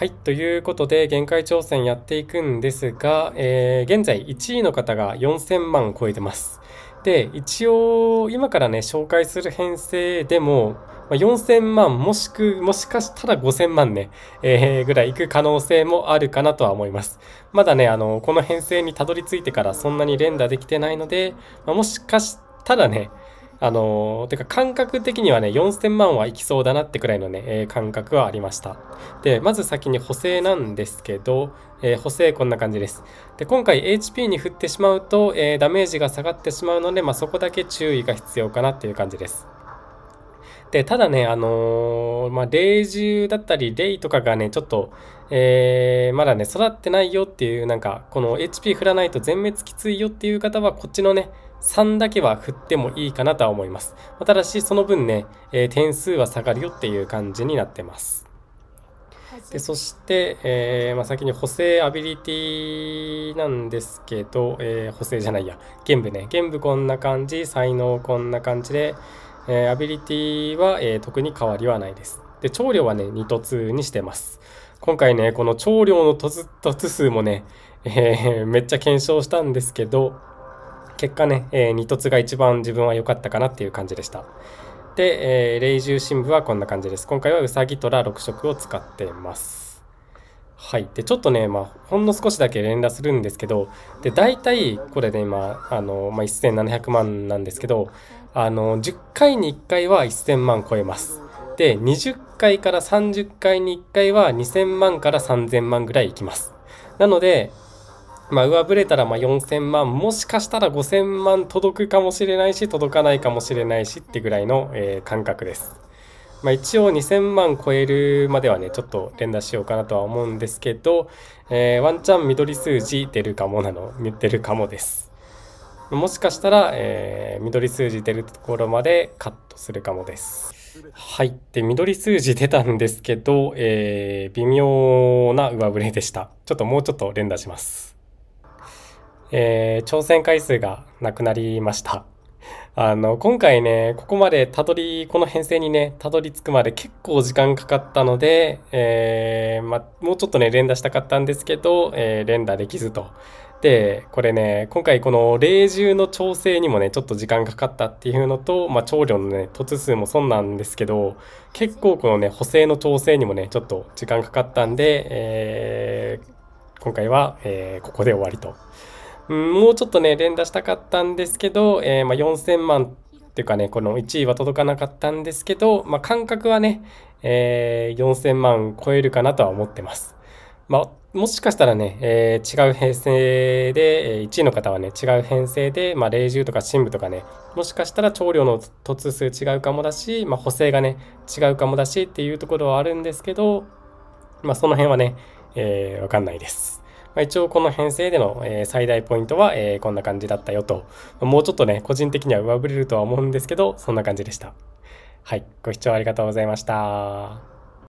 はい。ということで、限界挑戦やっていくんですが、えー、現在1位の方が4000万超えてます。で、一応、今からね、紹介する編成でも、ま4000万もしく、もしかしたら5000万ね、えー、ぐらいいく可能性もあるかなとは思います。まだね、あの、この編成にたどり着いてからそんなに連打できてないので、まあ、もしかしたらね、あのー、てか感覚的にはね、4000万はいきそうだなってくらいのね、えー、感覚はありました。で、まず先に補正なんですけど、えー、補正こんな感じです。で、今回 HP に振ってしまうと、えダメージが下がってしまうので、まあ、そこだけ注意が必要かなっていう感じです。で、ただね、あのー、まあ、霊獣だったり、霊とかがね、ちょっと、えー、まだね、育ってないよっていう、なんか、この HP 振らないと全滅きついよっていう方は、こっちのね、3だけは振ってもいいかなとは思います。ただし、その分ね、えー、点数は下がるよっていう感じになってます。でそして、えー、まあ、先に補正アビリティなんですけど、えー、補正じゃないや、玄武ね。玄武こんな感じ、才能こんな感じで、えー、アビリティは、え特に変わりはないです。で、調量はね、2と2にしてます。今回ね、この調量の突数もね、えめっちゃ検証したんですけど、結果ね、えー、2凸が一番自分は良かったかなっていう感じでした。で、えー、霊獣新聞はこんな感じです。今回はうさぎ虎6色を使ってます。はい。で、ちょっとね、まあ、ほんの少しだけ連打するんですけど、で、大体、これで、今、あの、まあ、1700万なんですけど、あの、10回に1回は1000万超えます。で、20回から30回に1回は2000万から3000万ぐらいいきます。なので、まあ、上振れたらまあ4000万、もしかしたら5000万届くかもしれないし、届かないかもしれないしってぐらいの、えー、感覚です。まあ、一応2000万超えるまではね、ちょっと連打しようかなとは思うんですけど、えー、ワンチャン緑数字出るかもなの、出るかもです。もしかしたら、えー、緑数字出るところまでカットするかもです。はい。で、緑数字出たんですけど、えー、微妙な上振れでした。ちょっともうちょっと連打します。えー、挑戦回数がなくなりました。あの、今回ね、ここまでたどり、この編成にね、たどり着くまで結構時間かかったので、えー、まもうちょっとね、連打したかったんですけど、えー、連打できずと。で、これね、今回この霊獣の調整にもね、ちょっと時間かかったっていうのと、まあ、調量のね、突数もそなんですけど、結構このね、補正の調整にもね、ちょっと時間かかったんで、えー、今回は、えー、ここで終わりと。うん、もうちょっとね、連打したかったんですけど、えー、まあ、4000万っていうかね、この1位は届かなかったんですけど、まあ、感覚はね、えー、4000万超えるかなとは思ってます。まあ、もしかしたらね、えー、違う編成で、1位の方はね、違う編成で、まあ、霊獣とか深部とかね、もしかしたら長量の突数違うかもだし、まあ、補正がね、違うかもだしっていうところはあるんですけど、まあ、その辺はね、えー、わかんないです。まあ、一応この編成での、え最大ポイントは、えこんな感じだったよと、もうちょっとね、個人的には上振れるとは思うんですけど、そんな感じでした。はい、ご視聴ありがとうございました。